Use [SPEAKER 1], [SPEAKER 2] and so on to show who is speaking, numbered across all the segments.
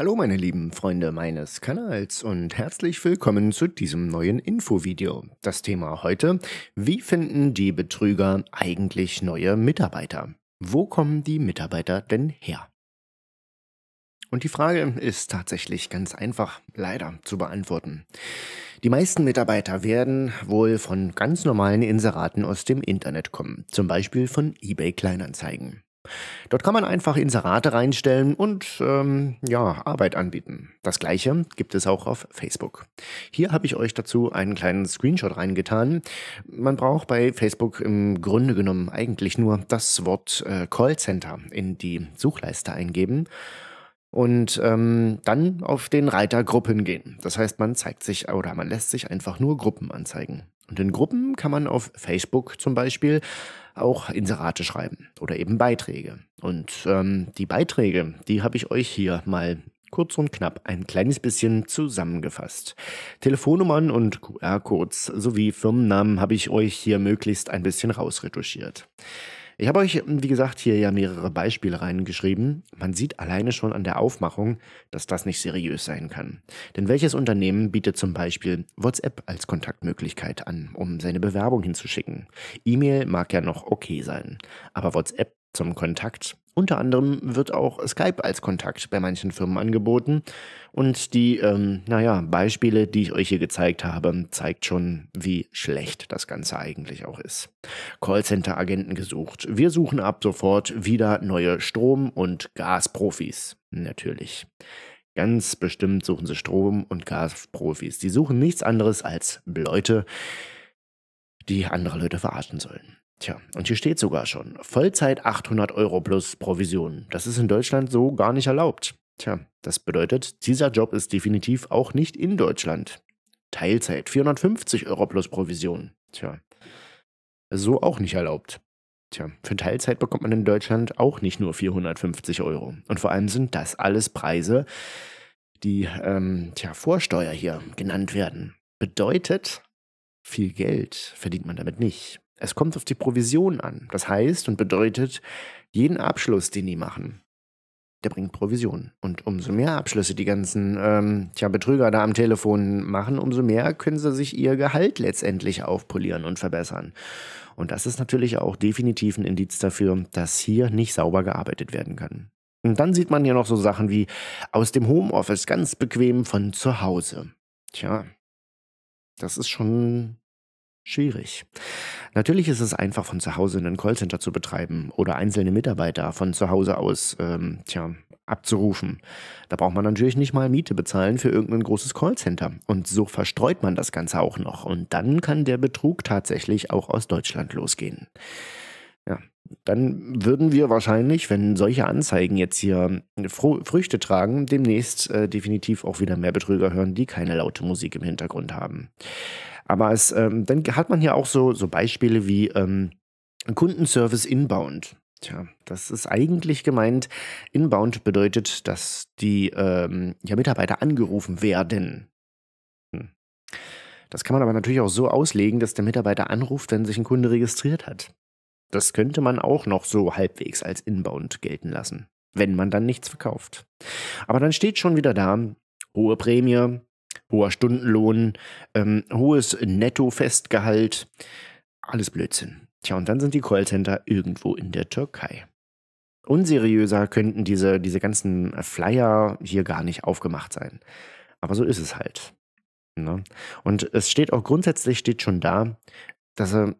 [SPEAKER 1] Hallo meine lieben Freunde meines Kanals und herzlich willkommen zu diesem neuen Infovideo. Das Thema heute, wie finden die Betrüger eigentlich neue Mitarbeiter? Wo kommen die Mitarbeiter denn her? Und die Frage ist tatsächlich ganz einfach, leider zu beantworten. Die meisten Mitarbeiter werden wohl von ganz normalen Inseraten aus dem Internet kommen, zum Beispiel von eBay Kleinanzeigen. Dort kann man einfach Inserate reinstellen und ähm, ja, Arbeit anbieten. Das gleiche gibt es auch auf Facebook. Hier habe ich euch dazu einen kleinen Screenshot reingetan. Man braucht bei Facebook im Grunde genommen eigentlich nur das Wort äh, Callcenter in die Suchleiste eingeben und ähm, dann auf den Reiter Gruppen gehen. Das heißt, man zeigt sich oder man lässt sich einfach nur Gruppen anzeigen. Und in Gruppen kann man auf Facebook zum Beispiel auch Inserate schreiben oder eben Beiträge. Und ähm, die Beiträge, die habe ich euch hier mal kurz und knapp ein kleines bisschen zusammengefasst. Telefonnummern und QR-Codes sowie Firmennamen habe ich euch hier möglichst ein bisschen rausretuschiert. Ich habe euch, wie gesagt, hier ja mehrere Beispiele reingeschrieben. Man sieht alleine schon an der Aufmachung, dass das nicht seriös sein kann. Denn welches Unternehmen bietet zum Beispiel WhatsApp als Kontaktmöglichkeit an, um seine Bewerbung hinzuschicken? E-Mail mag ja noch okay sein, aber WhatsApp zum Kontakt unter anderem wird auch Skype als Kontakt bei manchen Firmen angeboten. Und die, ähm, naja, Beispiele, die ich euch hier gezeigt habe, zeigt schon, wie schlecht das Ganze eigentlich auch ist. Callcenter-Agenten gesucht. Wir suchen ab sofort wieder neue Strom- und Gasprofis. Natürlich. Ganz bestimmt suchen sie Strom- und Gasprofis. Die suchen nichts anderes als Leute, die andere Leute verarschen sollen. Tja, und hier steht sogar schon, Vollzeit 800 Euro plus Provision. Das ist in Deutschland so gar nicht erlaubt. Tja, das bedeutet, dieser Job ist definitiv auch nicht in Deutschland. Teilzeit 450 Euro plus Provision. Tja, so auch nicht erlaubt. Tja, für Teilzeit bekommt man in Deutschland auch nicht nur 450 Euro. Und vor allem sind das alles Preise, die ähm, tja, Vorsteuer hier genannt werden. Bedeutet, viel Geld verdient man damit nicht. Es kommt auf die Provision an. Das heißt und bedeutet, jeden Abschluss, den die machen, der bringt Provision. Und umso mehr Abschlüsse die ganzen ähm, tja, Betrüger da am Telefon machen, umso mehr können sie sich ihr Gehalt letztendlich aufpolieren und verbessern. Und das ist natürlich auch definitiv ein Indiz dafür, dass hier nicht sauber gearbeitet werden kann. Und dann sieht man hier noch so Sachen wie aus dem Homeoffice ganz bequem von zu Hause. Tja, das ist schon schwierig. Natürlich ist es einfach, von zu Hause einen Callcenter zu betreiben oder einzelne Mitarbeiter von zu Hause aus ähm, tja, abzurufen. Da braucht man natürlich nicht mal Miete bezahlen für irgendein großes Callcenter. Und so verstreut man das Ganze auch noch. Und dann kann der Betrug tatsächlich auch aus Deutschland losgehen dann würden wir wahrscheinlich, wenn solche Anzeigen jetzt hier Früchte tragen, demnächst äh, definitiv auch wieder mehr Betrüger hören, die keine laute Musik im Hintergrund haben. Aber es, ähm, dann hat man hier auch so, so Beispiele wie ähm, Kundenservice inbound. Tja, das ist eigentlich gemeint. Inbound bedeutet, dass die ähm, ja, Mitarbeiter angerufen werden. Hm. Das kann man aber natürlich auch so auslegen, dass der Mitarbeiter anruft, wenn sich ein Kunde registriert hat. Das könnte man auch noch so halbwegs als Inbound gelten lassen, wenn man dann nichts verkauft. Aber dann steht schon wieder da, hohe Prämie, hoher Stundenlohn, ähm, hohes Netto-Festgehalt, alles Blödsinn. Tja, und dann sind die Callcenter irgendwo in der Türkei. Unseriöser könnten diese, diese ganzen Flyer hier gar nicht aufgemacht sein. Aber so ist es halt. Ne? Und es steht auch grundsätzlich steht schon da, dass er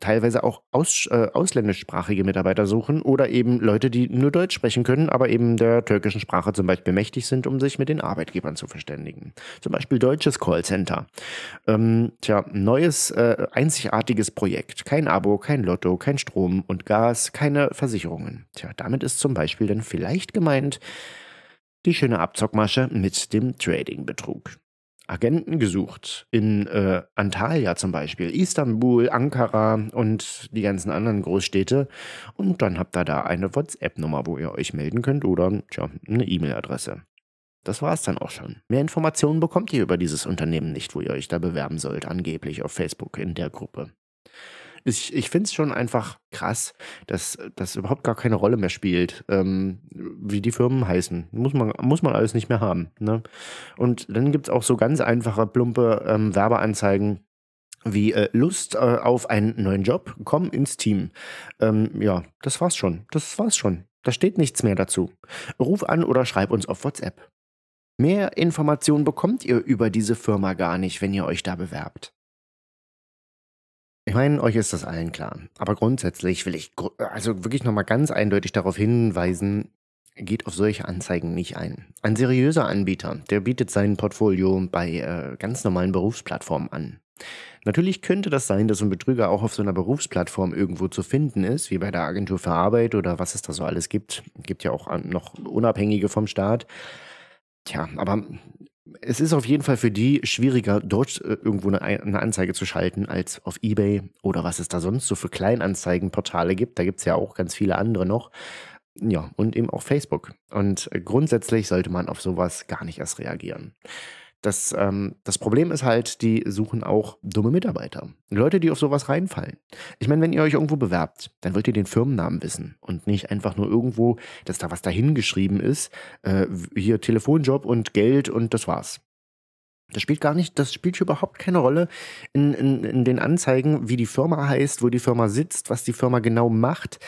[SPEAKER 1] teilweise auch aus, äh, ausländischsprachige Mitarbeiter suchen oder eben Leute, die nur Deutsch sprechen können, aber eben der türkischen Sprache zum Beispiel mächtig sind, um sich mit den Arbeitgebern zu verständigen. Zum Beispiel deutsches Callcenter. Ähm, tja, neues, äh, einzigartiges Projekt. Kein Abo, kein Lotto, kein Strom und Gas, keine Versicherungen. Tja, damit ist zum Beispiel dann vielleicht gemeint die schöne Abzockmasche mit dem Trading-Betrug. Agenten gesucht. In äh, Antalya zum Beispiel, Istanbul, Ankara und die ganzen anderen Großstädte. Und dann habt ihr da eine WhatsApp-Nummer, wo ihr euch melden könnt oder tja, eine E-Mail-Adresse. Das war es dann auch schon. Mehr Informationen bekommt ihr über dieses Unternehmen nicht, wo ihr euch da bewerben sollt, angeblich auf Facebook in der Gruppe ich, ich finde es schon einfach krass, dass das überhaupt gar keine Rolle mehr spielt, ähm, wie die Firmen heißen. Muss man, muss man alles nicht mehr haben. Ne? Und dann gibt es auch so ganz einfache, plumpe ähm, Werbeanzeigen, wie äh, Lust äh, auf einen neuen Job, komm ins Team. Ähm, ja, das war's schon. Das war's schon. Da steht nichts mehr dazu. Ruf an oder schreib uns auf WhatsApp. Mehr Informationen bekommt ihr über diese Firma gar nicht, wenn ihr euch da bewerbt. Ich meine, euch ist das allen klar. Aber grundsätzlich will ich also wirklich nochmal ganz eindeutig darauf hinweisen, geht auf solche Anzeigen nicht ein. Ein seriöser Anbieter, der bietet sein Portfolio bei äh, ganz normalen Berufsplattformen an. Natürlich könnte das sein, dass ein Betrüger auch auf so einer Berufsplattform irgendwo zu finden ist, wie bei der Agentur für Arbeit oder was es da so alles gibt. Gibt ja auch ähm, noch Unabhängige vom Staat. Tja, aber es ist auf jeden Fall für die schwieriger, dort äh, irgendwo eine, Anzeige zu schalten, als auf Ebay oder was es da sonst so für Kleinanzeigenportale gibt. Da gibt es ja auch ganz viele andere noch. Ja, und eben auch Facebook. Und äh, grundsätzlich sollte man auf sowas gar nicht erst reagieren. Das, ähm, das Problem ist halt, die suchen auch dumme Mitarbeiter. Leute, die auf sowas reinfallen. Ich meine, wenn ihr euch irgendwo bewerbt, dann wollt ihr den Firmennamen wissen und nicht einfach nur irgendwo, dass da was dahingeschrieben ist. Äh, hier Telefonjob und Geld und das war's. Das spielt gar nicht, das spielt überhaupt keine Rolle in, in, in den Anzeigen, wie die Firma heißt, wo die Firma sitzt, was die Firma genau macht.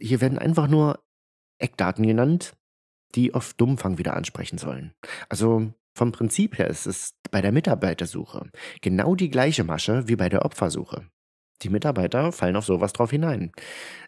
[SPEAKER 1] Hier werden einfach nur Eckdaten genannt, die auf Dummfang wieder ansprechen sollen. Also vom Prinzip her ist es bei der Mitarbeitersuche genau die gleiche Masche wie bei der Opfersuche. Die Mitarbeiter fallen auf sowas drauf hinein.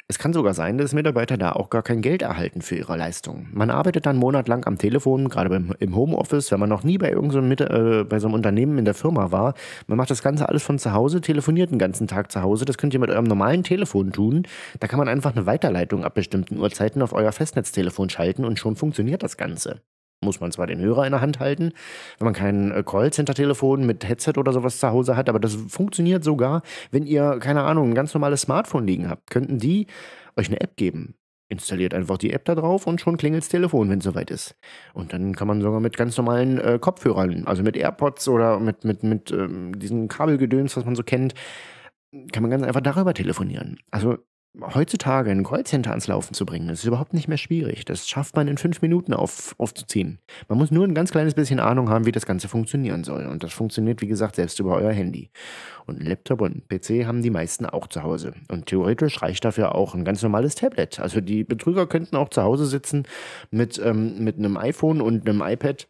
[SPEAKER 1] Es kann sogar sein, dass Mitarbeiter da auch gar kein Geld erhalten für ihre Leistung. Man arbeitet dann monatelang am Telefon, gerade im Homeoffice, wenn man noch nie bei irgendeinem so äh, bei so einem Unternehmen in der Firma war. Man macht das Ganze alles von zu Hause, telefoniert den ganzen Tag zu Hause. Das könnt ihr mit eurem normalen Telefon tun. Da kann man einfach eine Weiterleitung ab bestimmten Uhrzeiten auf euer Festnetztelefon schalten und schon funktioniert das Ganze muss man zwar den Hörer in der Hand halten, wenn man kein äh, Callcenter-Telefon mit Headset oder sowas zu Hause hat, aber das funktioniert sogar, wenn ihr, keine Ahnung, ein ganz normales Smartphone liegen habt, könnten die euch eine App geben. Installiert einfach die App da drauf und schon klingelt's Telefon, wenn es soweit ist. Und dann kann man sogar mit ganz normalen äh, Kopfhörern, also mit AirPods oder mit, mit, mit ähm, diesem Kabelgedöns, was man so kennt, kann man ganz einfach darüber telefonieren. Also heutzutage ein Callcenter ans Laufen zu bringen, ist überhaupt nicht mehr schwierig. Das schafft man in fünf Minuten auf, aufzuziehen. Man muss nur ein ganz kleines bisschen Ahnung haben, wie das Ganze funktionieren soll. Und das funktioniert, wie gesagt, selbst über euer Handy. Und ein Laptop und ein PC haben die meisten auch zu Hause. Und theoretisch reicht dafür auch ein ganz normales Tablet. Also die Betrüger könnten auch zu Hause sitzen mit, ähm, mit einem iPhone und einem iPad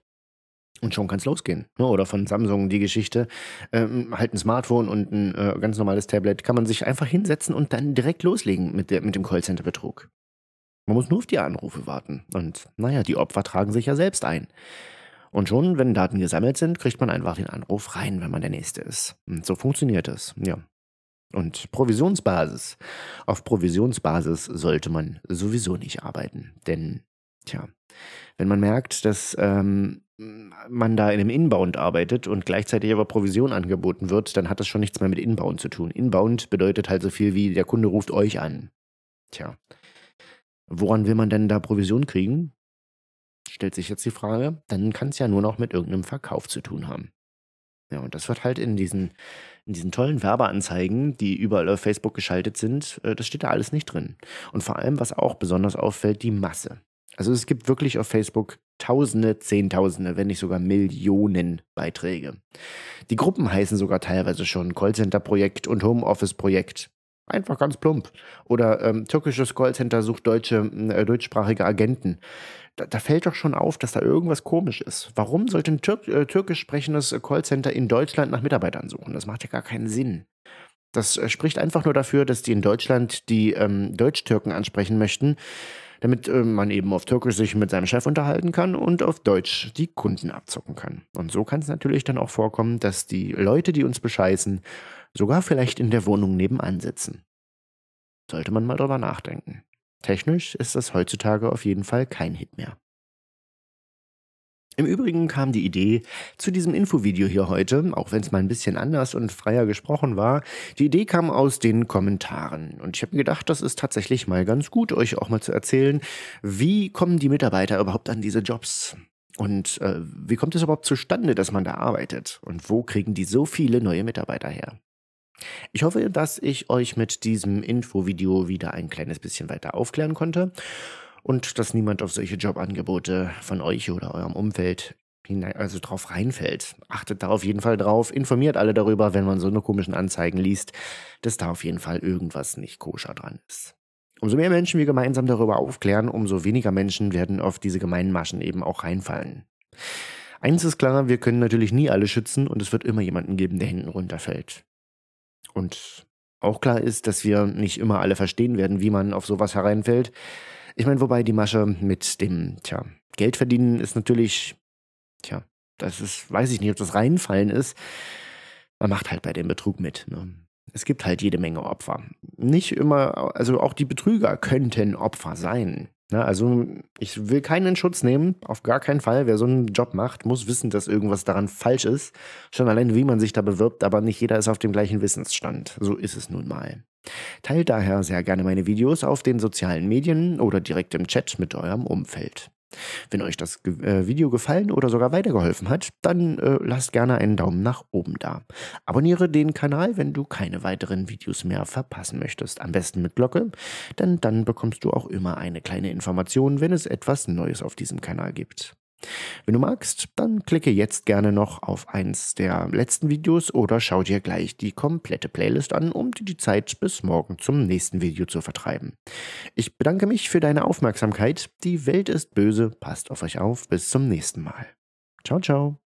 [SPEAKER 1] und schon kann es losgehen. Ne? Oder von Samsung die Geschichte. Ähm, halt ein Smartphone und ein äh, ganz normales Tablet kann man sich einfach hinsetzen und dann direkt loslegen mit, der, mit dem Callcenter-Betrug. Man muss nur auf die Anrufe warten. Und naja, die Opfer tragen sich ja selbst ein. Und schon, wenn Daten gesammelt sind, kriegt man einfach den Anruf rein, wenn man der Nächste ist. Und so funktioniert es, ja. Und Provisionsbasis. Auf Provisionsbasis sollte man sowieso nicht arbeiten. Denn, tja, wenn man merkt, dass ähm, man da in einem Inbound arbeitet und gleichzeitig aber Provision angeboten wird, dann hat das schon nichts mehr mit Inbound zu tun. Inbound bedeutet halt so viel wie der Kunde ruft euch an. Tja, woran will man denn da Provision kriegen? Stellt sich jetzt die Frage, dann kann es ja nur noch mit irgendeinem Verkauf zu tun haben. Ja, und das wird halt in diesen, in diesen tollen Werbeanzeigen, die überall auf Facebook geschaltet sind, äh, das steht da alles nicht drin. Und vor allem, was auch besonders auffällt, die Masse. Also es gibt wirklich auf Facebook Tausende, Zehntausende, wenn nicht sogar Millionen Beiträge. Die Gruppen heißen sogar teilweise schon Callcenter-Projekt und Homeoffice-Projekt. Einfach ganz plump. Oder ähm, türkisches Callcenter sucht deutsche, äh, deutschsprachige Agenten. Da, da, fällt doch schon auf, dass da irgendwas komisch ist. Warum sollte ein Türk, äh, türkisch sprechendes Callcenter in Deutschland nach Mitarbeitern suchen? Das macht ja gar keinen Sinn. Das äh, spricht einfach nur dafür, dass die in Deutschland die ähm, Deutschtürken ansprechen möchten damit äh, man eben auf Türkisch sich mit seinem Chef unterhalten kann und auf Deutsch die Kunden abzocken kann. Und so kann es natürlich dann auch vorkommen, dass die Leute, die uns bescheißen, sogar vielleicht in der Wohnung nebenan sitzen. Sollte man mal drüber nachdenken. Technisch ist das heutzutage auf jeden Fall kein Hit mehr. Im Übrigen kam die Idee zu diesem Infovideo hier heute, auch wenn es mal ein bisschen anders und freier gesprochen war. Die Idee kam aus den Kommentaren und ich habe mir gedacht, das ist tatsächlich mal ganz gut, euch auch mal zu erzählen, wie kommen die Mitarbeiter überhaupt an diese Jobs? Und äh, wie kommt es überhaupt zustande, dass man da arbeitet? Und wo kriegen die so viele neue Mitarbeiter her? Ich hoffe, dass ich euch mit diesem Infovideo wieder ein kleines bisschen weiter aufklären konnte und dass niemand auf solche Jobangebote von euch oder eurem Umfeld hinein, also drauf reinfällt. Achtet da auf jeden Fall drauf, informiert alle darüber, wenn man so eine komischen Anzeigen liest, dass da auf jeden Fall irgendwas nicht koscher dran ist. Umso mehr Menschen wir gemeinsam darüber aufklären, umso weniger Menschen werden auf diese gemeinen Maschen eben auch reinfallen. Eins ist klar, wir können natürlich nie alle schützen und es wird immer jemanden geben, der hinten runterfällt. Und auch klar ist, dass wir nicht immer alle verstehen werden, wie man auf sowas hereinfällt. Ich meine, wobei die Masche mit dem, tja, Geld verdienen ist natürlich, tja, das ist, weiß ich nicht, ob das reinfallen ist. Man macht halt bei dem Betrug mit. Ne? Es gibt halt jede Menge Opfer. Nicht immer, also auch die Betrüger könnten Opfer sein. Na, ne? also ich will keinen in Schutz nehmen, auf gar keinen Fall. Wer so einen Job macht, muss wissen, dass irgendwas daran falsch ist. Schon allein, wie man sich da bewirbt, aber nicht jeder ist auf dem gleichen Wissensstand. So ist es nun mal. Teilt daher sehr gerne meine Videos auf den sozialen Medien oder direkt im Chat mit eurem Umfeld. Wenn euch das äh, Video gefallen oder sogar weitergeholfen hat, dann äh, lasst gerne einen Daumen nach oben da. Abonniere den Kanal, wenn du keine weiteren Videos mehr verpassen möchtest. Am besten mit Glocke, denn dann bekommst du auch immer eine kleine Information, wenn es etwas Neues auf diesem Kanal gibt. Wenn du magst, dann klicke jetzt gerne noch auf eins der letzten Videos oder schau dir gleich die komplette Playlist an, um dir die Zeit bis morgen zum nächsten Video zu vertreiben. Ich bedanke mich für deine Aufmerksamkeit. Die Welt ist böse, passt auf euch auf, bis zum nächsten Mal. Ciao, ciao.